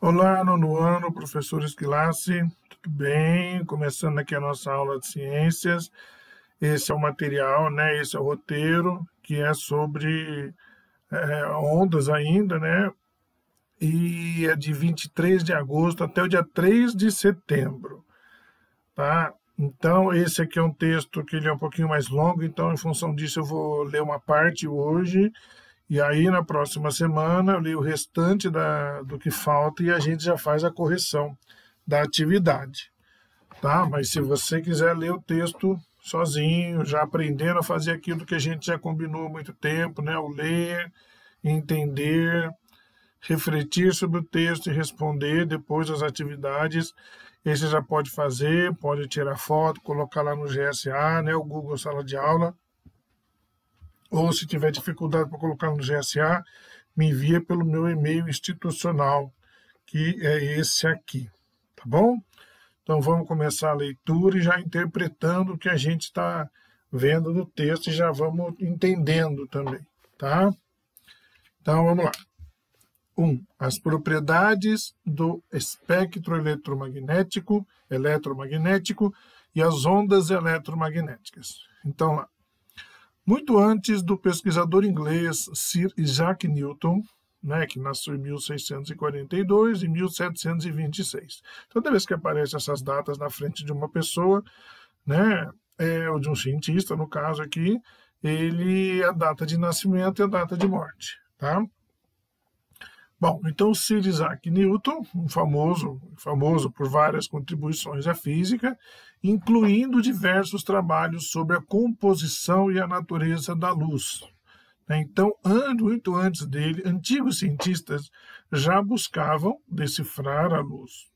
Olá, nono ano, professor Esquilace, tudo bem? Começando aqui a nossa aula de ciências. Esse é o material, né? Esse é o roteiro, que é sobre é, é ondas ainda, né? E é de 23 de agosto até o dia 3 de setembro, tá? Então, esse aqui é um texto que ele é um pouquinho mais longo, então, em função disso, eu vou ler uma parte hoje, e aí, na próxima semana, eu leio o restante da, do que falta e a gente já faz a correção da atividade. Tá? Mas se você quiser ler o texto sozinho, já aprendendo a fazer aquilo que a gente já combinou há muito tempo, né? o ler, entender, refletir sobre o texto e responder depois as atividades, esse já pode fazer, pode tirar foto, colocar lá no GSA, né? o Google Sala de Aula, ou se tiver dificuldade para colocar no GSA, me envia pelo meu e-mail institucional, que é esse aqui, tá bom? Então vamos começar a leitura e já interpretando o que a gente está vendo no texto e já vamos entendendo também, tá? Então vamos lá. 1. Um, as propriedades do espectro eletromagnético, eletromagnético e as ondas eletromagnéticas. Então lá muito antes do pesquisador inglês Sir Isaac Newton, né, que nasceu em 1642 e 1726. Então, toda vez que aparecem essas datas na frente de uma pessoa, né, é, ou de um cientista, no caso aqui, ele a data de nascimento e a data de morte, tá? Bom, então Sir Isaac Newton, um famoso, famoso por várias contribuições à física, incluindo diversos trabalhos sobre a composição e a natureza da luz. Né, então, muito antes dele, antigos cientistas já buscavam decifrar a luz.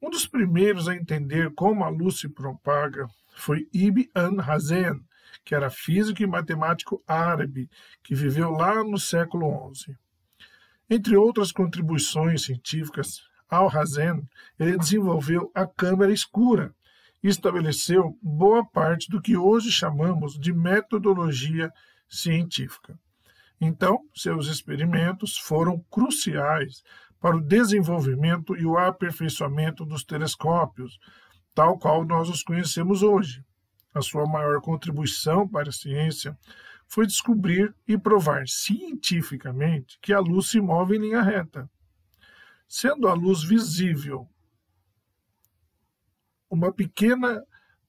Um dos primeiros a entender como a luz se propaga foi Ibn Hazen, que era físico e matemático árabe, que viveu lá no século XI. Entre outras contribuições científicas, Alhazen ele desenvolveu a câmera escura e estabeleceu boa parte do que hoje chamamos de metodologia científica. Então, seus experimentos foram cruciais para o desenvolvimento e o aperfeiçoamento dos telescópios, tal qual nós os conhecemos hoje. A sua maior contribuição para a ciência foi descobrir e provar cientificamente que a luz se move em linha reta. Sendo a luz visível uma pequena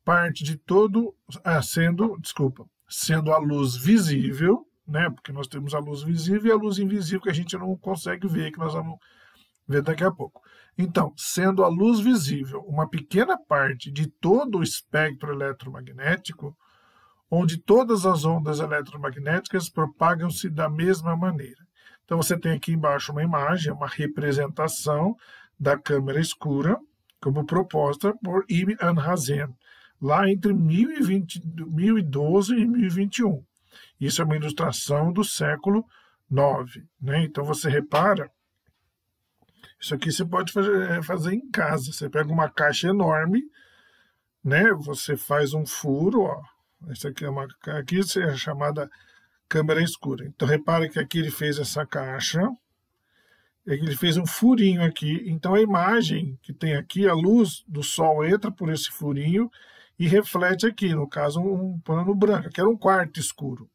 parte de todo, ah, sendo, desculpa, sendo a luz visível, né? Porque nós temos a luz visível e a luz invisível que a gente não consegue ver, que nós vamos ver daqui a pouco. Então, sendo a luz visível uma pequena parte de todo o espectro eletromagnético, onde todas as ondas eletromagnéticas propagam-se da mesma maneira. Então você tem aqui embaixo uma imagem, uma representação da câmera escura, como proposta por Ibn Anhazen, lá entre 1020, 1012 e 1021. Isso é uma ilustração do século IX. Né? Então você repara, isso aqui você pode fazer, é, fazer em casa. Você pega uma caixa enorme, né? você faz um furo, ó, essa aqui é uma aqui é chamada câmera escura. Então repare que aqui ele fez essa caixa, ele fez um furinho aqui. Então a imagem que tem aqui, a luz do sol entra por esse furinho e reflete aqui, no caso um pano branco, que era um quarto escuro.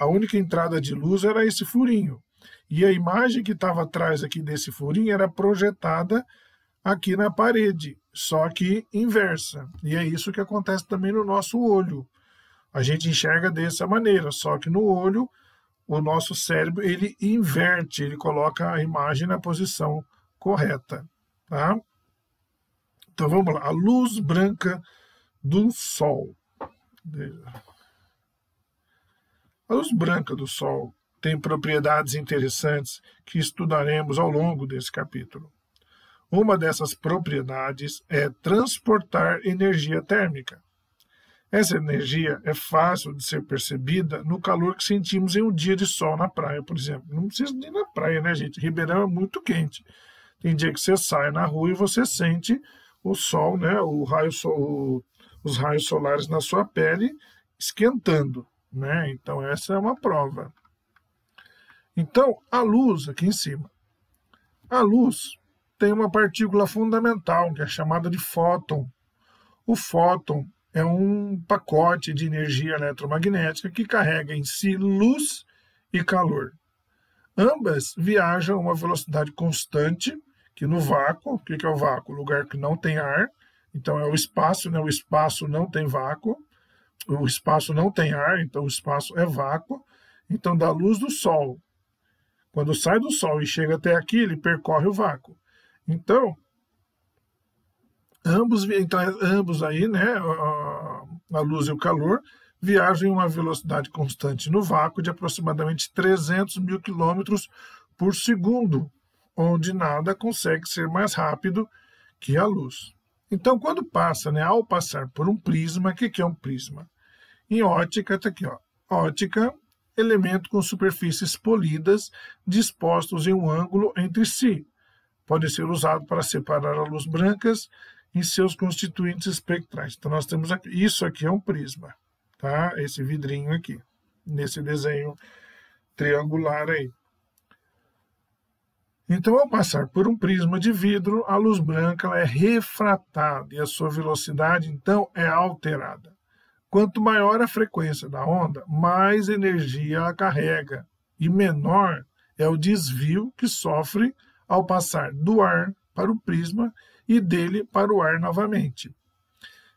A única entrada de luz era esse furinho. E a imagem que estava atrás aqui desse furinho era projetada aqui na parede, só que inversa. E é isso que acontece também no nosso olho. A gente enxerga dessa maneira, só que no olho o nosso cérebro ele inverte, ele coloca a imagem na posição correta, tá? Então vamos lá, a luz branca do sol. A luz branca do sol tem propriedades interessantes que estudaremos ao longo desse capítulo. Uma dessas propriedades é transportar energia térmica. Essa energia é fácil de ser percebida no calor que sentimos em um dia de sol na praia, por exemplo. Não precisa ir na praia, né, gente? Ribeirão é muito quente. Tem dia que você sai na rua e você sente o sol, né, o raio os raios solares na sua pele esquentando, né? Então essa é uma prova. Então, a luz aqui em cima. A luz tem uma partícula fundamental, que é chamada de fóton. O fóton é um pacote de energia eletromagnética que carrega em si luz e calor. Ambas viajam a uma velocidade constante, que no vácuo, o que é o vácuo? Lugar que não tem ar, então é o espaço, né? o espaço não tem vácuo, o espaço não tem ar, então o espaço é vácuo. Então, da luz do Sol, quando sai do Sol e chega até aqui, ele percorre o vácuo. Então, Ambos, então, ambos aí, né, a luz e o calor, viajam em uma velocidade constante no vácuo de aproximadamente 300 mil quilômetros por segundo, onde nada consegue ser mais rápido que a luz. Então, quando passa, né, ao passar por um prisma, o que, que é um prisma? Em ótica, está aqui, ó, ótica, elemento com superfícies polidas dispostos em um ângulo entre si. Pode ser usado para separar a luz brancas em seus constituintes espectrais. Então, nós temos aqui, isso aqui é um prisma, tá? Esse vidrinho aqui, nesse desenho triangular aí. Então, ao passar por um prisma de vidro, a luz branca é refratada e a sua velocidade, então, é alterada. Quanto maior a frequência da onda, mais energia ela carrega e menor é o desvio que sofre ao passar do ar para o prisma e dele para o ar novamente.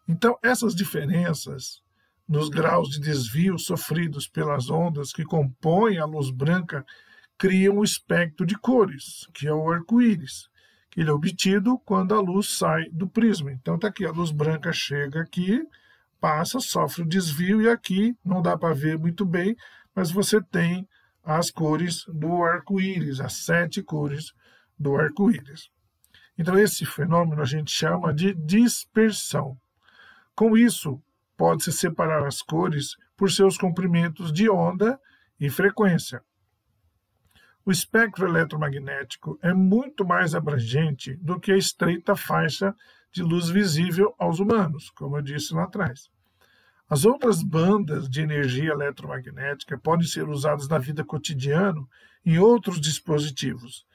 Então, essas diferenças nos graus de desvio sofridos pelas ondas que compõem a luz branca criam um espectro de cores, que é o arco-íris. Ele é obtido quando a luz sai do prisma. Então, está aqui, a luz branca chega aqui, passa, sofre o desvio, e aqui não dá para ver muito bem, mas você tem as cores do arco-íris, as sete cores do arco-íris. Então, esse fenômeno a gente chama de dispersão. Com isso, pode-se separar as cores por seus comprimentos de onda e frequência. O espectro eletromagnético é muito mais abrangente do que a estreita faixa de luz visível aos humanos, como eu disse lá atrás. As outras bandas de energia eletromagnética podem ser usadas na vida cotidiana em outros dispositivos,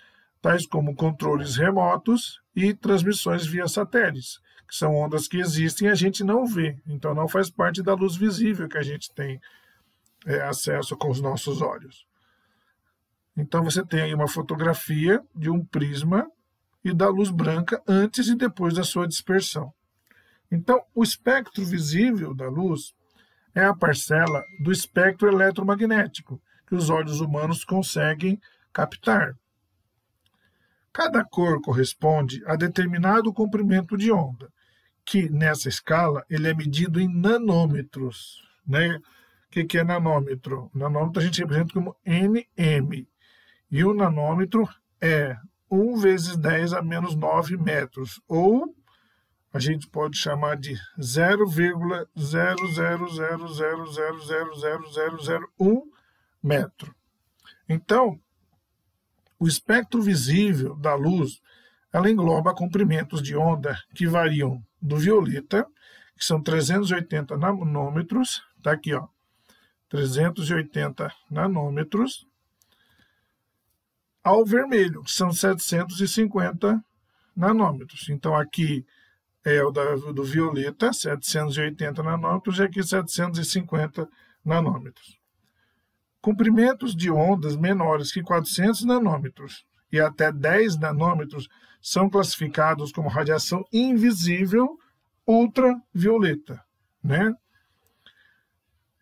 tais como controles remotos e transmissões via satélites, que são ondas que existem e a gente não vê, então não faz parte da luz visível que a gente tem é, acesso com os nossos olhos. Então você tem aí uma fotografia de um prisma e da luz branca antes e depois da sua dispersão. Então, o espectro visível da luz é a parcela do espectro eletromagnético que os olhos humanos conseguem captar. Cada cor corresponde a determinado comprimento de onda, que nessa escala ele é medido em nanômetros. Né? O que, é nanômetro? nanômetro a gente representa como nm. E o nanômetro é 1 vezes 10 a menos 9 metros, ou a gente pode chamar de 0,000000001 metro. Então, o espectro visível da luz ela engloba comprimentos de onda que variam do violeta, que são 380 nanômetros, tá aqui, ó, 380 nanômetros, ao vermelho, que são 750 nanômetros. Então, aqui é o da, do violeta, 780 nanômetros, e aqui 750 nanômetros. Comprimentos de ondas menores que 400 nanômetros e até 10 nanômetros são classificados como radiação invisível ultravioleta, né?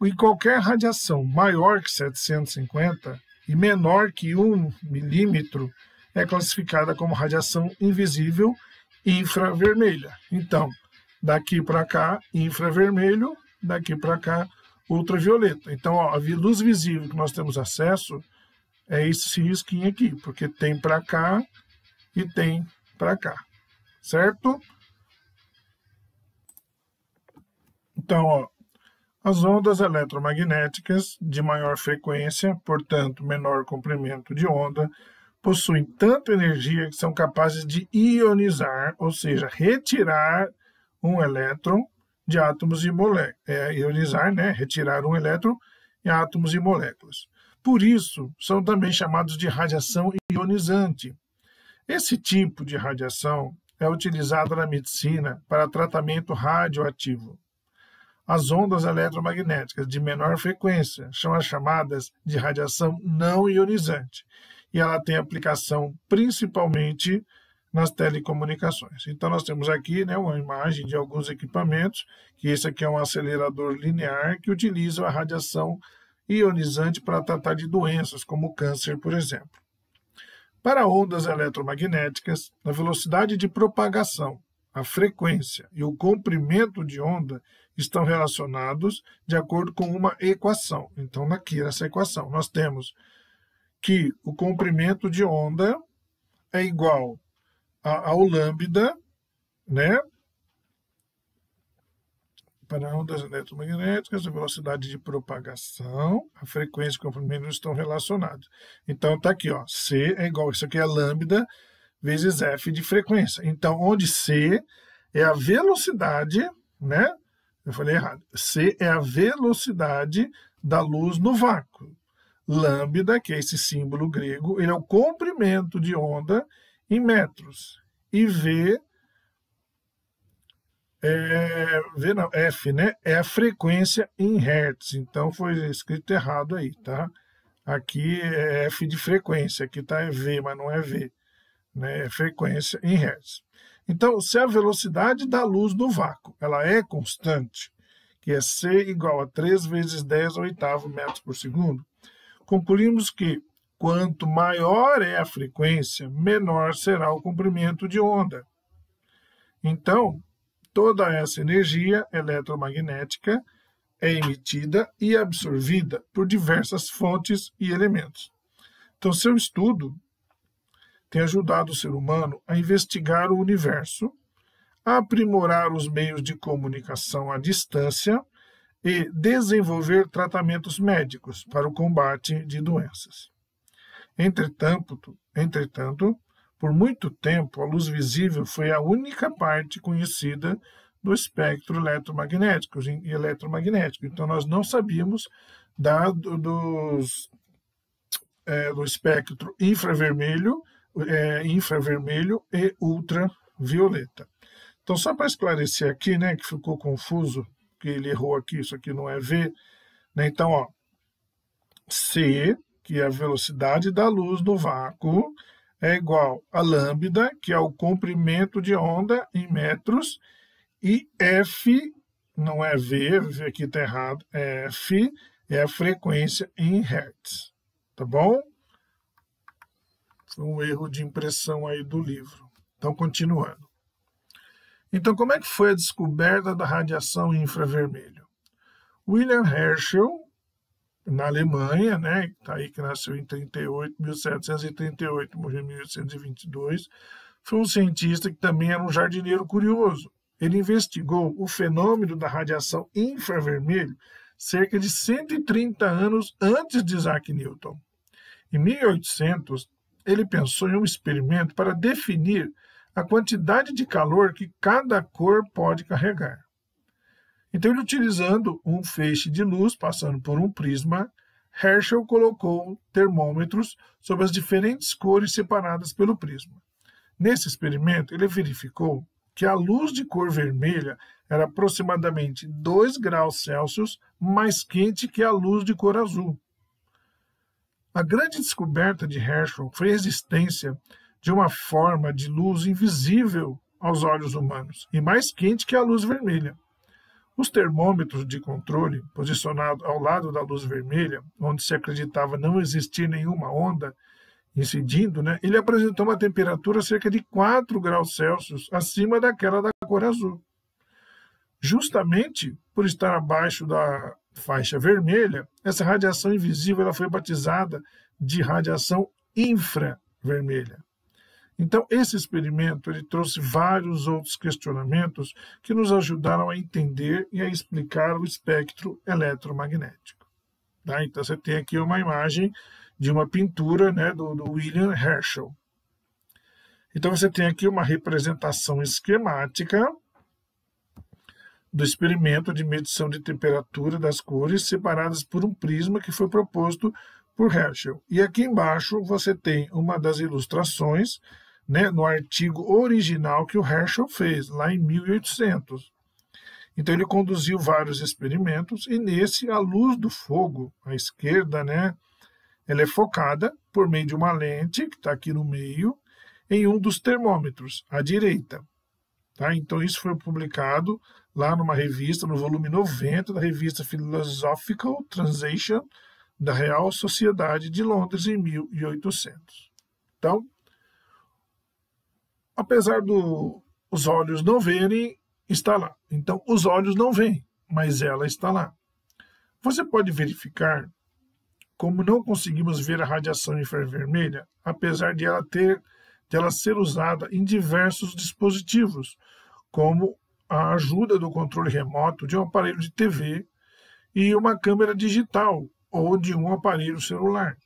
E qualquer radiação maior que 750 e menor que 1 milímetro é classificada como radiação invisível infravermelha. Então, daqui para cá, infravermelho, daqui para cá, ultravioleta. Então, ó, a luz visível que nós temos acesso é esse risquinho aqui, porque tem para cá e tem para cá, certo? Então, ó, as ondas eletromagnéticas de maior frequência, portanto, menor comprimento de onda, possuem tanta energia que são capazes de ionizar, ou seja, retirar um elétron de átomos e moléculas. É, ionizar, né? retirar um elétron em átomos e moléculas. Por isso, são também chamados de radiação ionizante. Esse tipo de radiação é utilizada na medicina para tratamento radioativo. As ondas eletromagnéticas de menor frequência são as chamadas de radiação não ionizante, e ela tem aplicação principalmente nas telecomunicações. Então, nós temos aqui né, uma imagem de alguns equipamentos, que esse aqui é um acelerador linear que utiliza a radiação ionizante para tratar de doenças, como câncer, por exemplo. Para ondas eletromagnéticas, a velocidade de propagação, a frequência e o comprimento de onda estão relacionados de acordo com uma equação. Então, aqui nessa equação, nós temos que o comprimento de onda é igual ao lambda, né? Para ondas eletromagnéticas, a velocidade de propagação, a frequência e o comprimento estão relacionados. Então, está aqui, ó, C é igual, isso aqui é lambda vezes F de frequência. Então, onde C é a velocidade, né? Eu falei errado. C é a velocidade da luz no vácuo. Lambda, que é esse símbolo grego, ele é o comprimento de onda em metros e V é, v não, F, né? É a frequência em hertz. Então foi escrito errado aí, tá? Aqui é F de frequência, aqui tá é V, mas não é V, né? É frequência em hertz. Então, se a velocidade da luz no vácuo, ela é constante, que é C igual a 3 vezes 10 oitavo metros por segundo, concluímos que Quanto maior é a frequência, menor será o comprimento de onda. Então, toda essa energia eletromagnética é emitida e absorvida por diversas fontes e elementos. Então, seu estudo tem ajudado o ser humano a investigar o universo, a aprimorar os meios de comunicação à distância e desenvolver tratamentos médicos para o combate de doenças. Entretanto, entretanto, por muito tempo, a luz visível foi a única parte conhecida do espectro eletromagnético. eletromagnético. Então, nós não sabíamos da, dos, é, do espectro infravermelho, é, infravermelho e ultravioleta. Então, só para esclarecer aqui, né, que ficou confuso, que ele errou aqui, isso aqui não é V. Né? Então, ó, C que a velocidade da luz no vácuo é igual a lambda, que é o comprimento de onda em metros, e F, não é V, V aqui está errado, é F, é a frequência em hertz, tá bom? Foi um erro de impressão aí do livro. Então, continuando. Então, como é que foi a descoberta da radiação infravermelho? William Herschel, na Alemanha, né? Tá aí que nasceu em 38, 1738, morreu em 1822, foi um cientista que também era um jardineiro curioso. Ele investigou o fenômeno da radiação infravermelho cerca de 130 anos antes de Isaac Newton. Em 1800, ele pensou em um experimento para definir a quantidade de calor que cada cor pode carregar. Então, ele utilizando um feixe de luz passando por um prisma, Herschel colocou termômetros sobre as diferentes cores separadas pelo prisma. Nesse experimento, ele verificou que a luz de cor vermelha era aproximadamente 2 graus Celsius mais quente que a luz de cor azul. A grande descoberta de Herschel foi a existência de uma forma de luz invisível aos olhos humanos e mais quente que a luz vermelha. Os termômetros de controle, posicionados ao lado da luz vermelha, onde se acreditava não existir nenhuma onda incidindo, né, ele apresentou uma temperatura cerca de 4 graus Celsius acima daquela da cor azul. Justamente por estar abaixo da faixa vermelha, essa radiação invisível ela foi batizada de radiação infravermelha. Então, esse experimento ele trouxe vários outros questionamentos que nos ajudaram a entender e a explicar o espectro eletromagnético. Tá? Então, você tem aqui uma imagem de uma pintura né, do, do William Herschel. Então, você tem aqui uma representação esquemática do experimento de medição de temperatura das cores separadas por um prisma que foi proposto por Herschel. E aqui embaixo você tem uma das ilustrações né, no artigo original que o Herschel fez, lá em 1800. Então ele conduziu vários experimentos e nesse a luz do fogo, à esquerda, né, ela é focada por meio de uma lente que está aqui no meio em um dos termômetros, à direita. Tá? Então isso foi publicado lá numa revista, no volume 90 da revista Philosophical Translation da Real Sociedade de Londres em 1800. Então, apesar do os olhos não verem, está lá. Então, os olhos não veem, mas ela está lá. Você pode verificar como não conseguimos ver a radiação infravermelha, apesar de ela ter de ela ser usada em diversos dispositivos, como a ajuda do controle remoto de um aparelho de TV e uma câmera digital ou de um aparelho celular.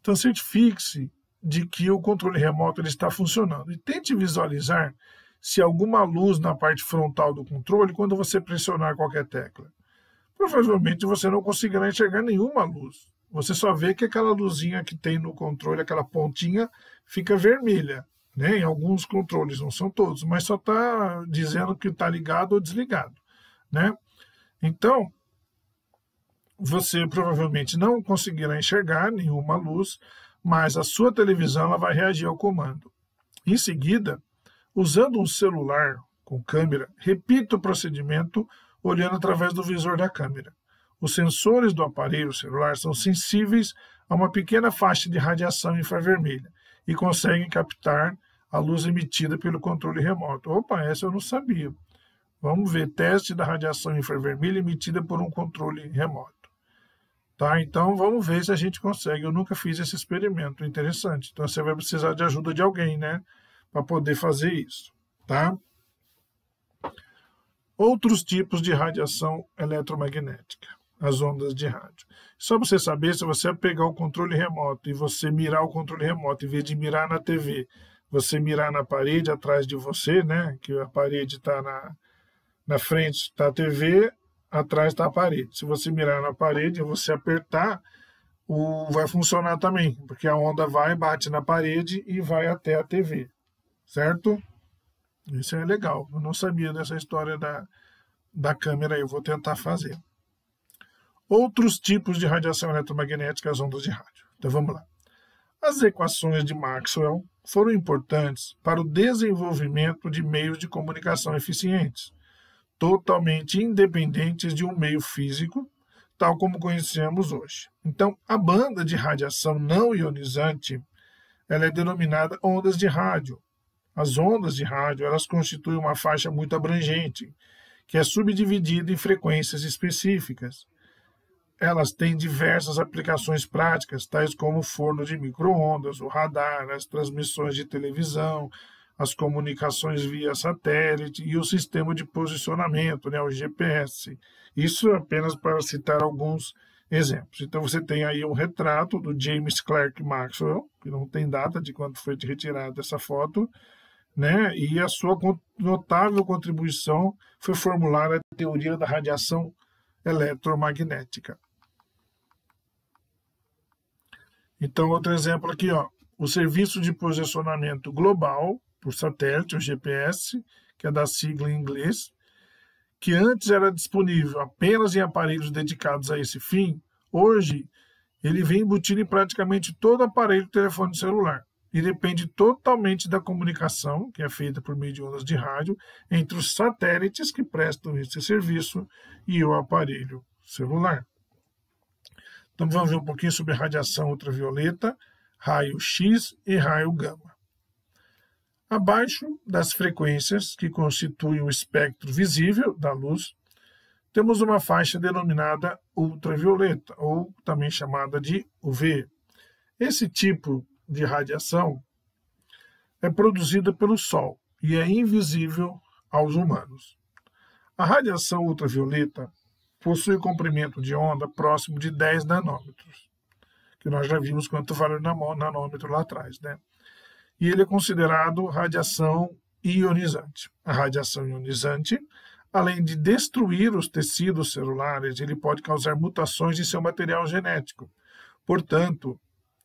Então certifique-se de que o controle remoto ele está funcionando. E tente visualizar se alguma luz na parte frontal do controle quando você pressionar qualquer tecla. Provavelmente você não conseguirá enxergar nenhuma luz. Você só vê que aquela luzinha que tem no controle, aquela pontinha, fica vermelha. Né? Em alguns controles, não são todos, mas só está dizendo que está ligado ou desligado. Né? Então, você provavelmente não conseguirá enxergar nenhuma luz, mas a sua televisão ela vai reagir ao comando. Em seguida, usando um celular com câmera, repita o procedimento olhando através do visor da câmera. Os sensores do aparelho celular são sensíveis a uma pequena faixa de radiação infravermelha e conseguem captar a luz emitida pelo controle remoto. Opa, essa eu não sabia. Vamos ver teste da radiação infravermelha emitida por um controle remoto. Tá? Então vamos ver se a gente consegue. Eu nunca fiz esse experimento, interessante. Então você vai precisar de ajuda de alguém, né, para poder fazer isso, tá? Outros tipos de radiação eletromagnética, as ondas de rádio. Só para você saber, se você pegar o controle remoto e você mirar o controle remoto, em vez de mirar na TV, você mirar na parede atrás de você, né, que a parede está na, na frente, da TV, atrás da parede. Se você mirar na parede e você apertar, o, vai funcionar também, porque a onda vai, bate na parede e vai até a TV, certo? Isso é legal. Eu não sabia dessa história da, da câmera, eu vou tentar fazer. Outros tipos de radiação eletromagnética, as ondas de rádio. Então vamos lá. As equações de Maxwell foram importantes para o desenvolvimento de meios de comunicação eficientes totalmente independentes de um meio físico, tal como conhecemos hoje. Então, a banda de radiação não ionizante ela é denominada ondas de rádio. As ondas de rádio elas constituem uma faixa muito abrangente, que é subdividida em frequências específicas. Elas têm diversas aplicações práticas, tais como o forno de micro-ondas, o radar, as transmissões de televisão, as comunicações via satélite e o sistema de posicionamento, né, o GPS. Isso é apenas para citar alguns exemplos. Então você tem aí um retrato do James Clerk Maxwell, que não tem data de quando foi retirada essa foto, né? E a sua notável contribuição foi formular a teoria da radiação eletromagnética. Então outro exemplo aqui, ó, o serviço de posicionamento global por satélite, o GPS, que é da sigla em inglês, que antes era disponível apenas em aparelhos dedicados a esse fim, hoje ele vem embutido em praticamente todo aparelho de telefone celular e depende totalmente da comunicação, que é feita por meio de ondas de rádio, entre os satélites que prestam esse serviço e o aparelho celular. Então vamos ver um pouquinho sobre radiação ultravioleta, raio-x e raio-gama. Abaixo das frequências que constituem o espectro visível da luz, temos uma faixa denominada ultravioleta, ou também chamada de UV. Esse tipo de radiação é produzida pelo Sol e é invisível aos humanos. A radiação ultravioleta possui comprimento de onda próximo de 10 nanômetros, que nós já vimos quanto vale o nanômetro lá atrás. Né? e ele é considerado radiação ionizante. A radiação ionizante, além de destruir os tecidos celulares, ele pode causar mutações em seu material genético. Portanto,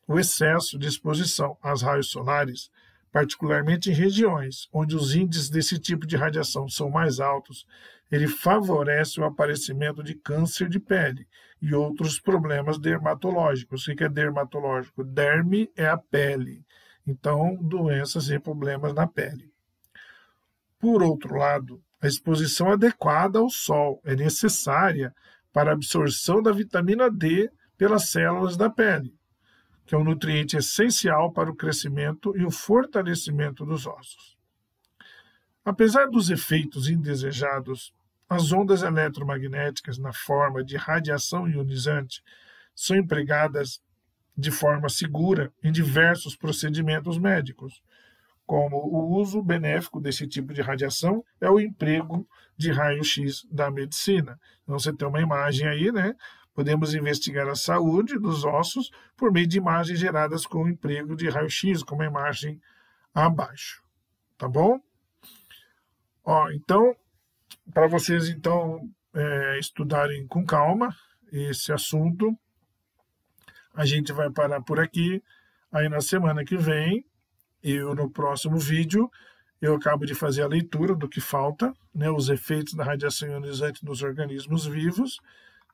o excesso de exposição aos raios solares, particularmente em regiões onde os índices desse tipo de radiação são mais altos, ele favorece o aparecimento de câncer de pele e outros problemas dermatológicos. O que é dermatológico? Derme é a pele então, doenças e problemas na pele. Por outro lado, a exposição adequada ao sol é necessária para a absorção da vitamina D pelas células da pele, que é um nutriente essencial para o crescimento e o fortalecimento dos ossos. Apesar dos efeitos indesejados, as ondas eletromagnéticas, na forma de radiação ionizante, são empregadas de forma segura em diversos procedimentos médicos, como o uso benéfico desse tipo de radiação é o emprego de raio-x da medicina. Então você tem uma imagem aí, né? Podemos investigar a saúde dos ossos por meio de imagens geradas com o emprego de raio-x, como a imagem abaixo. Tá bom? Ó, então, para vocês então é, estudarem com calma esse assunto, a gente vai parar por aqui. Aí na semana que vem, eu no próximo vídeo, eu acabo de fazer a leitura do que falta, né, os efeitos da radiação ionizante nos organismos vivos.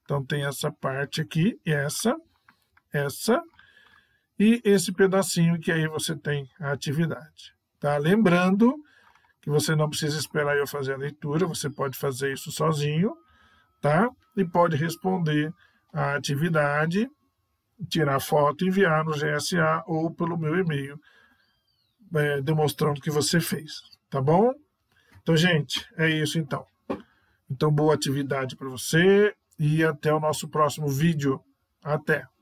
Então tem essa parte aqui, essa, essa e esse pedacinho que aí você tem a atividade. Tá? Lembrando que você não precisa esperar eu fazer a leitura, você pode fazer isso sozinho, tá? E pode responder a atividade tirar foto e enviar no GSA ou pelo meu e-mail, é, demonstrando que você fez, tá bom? Então, gente, é isso então. Então, boa atividade para você e até o nosso próximo vídeo. Até!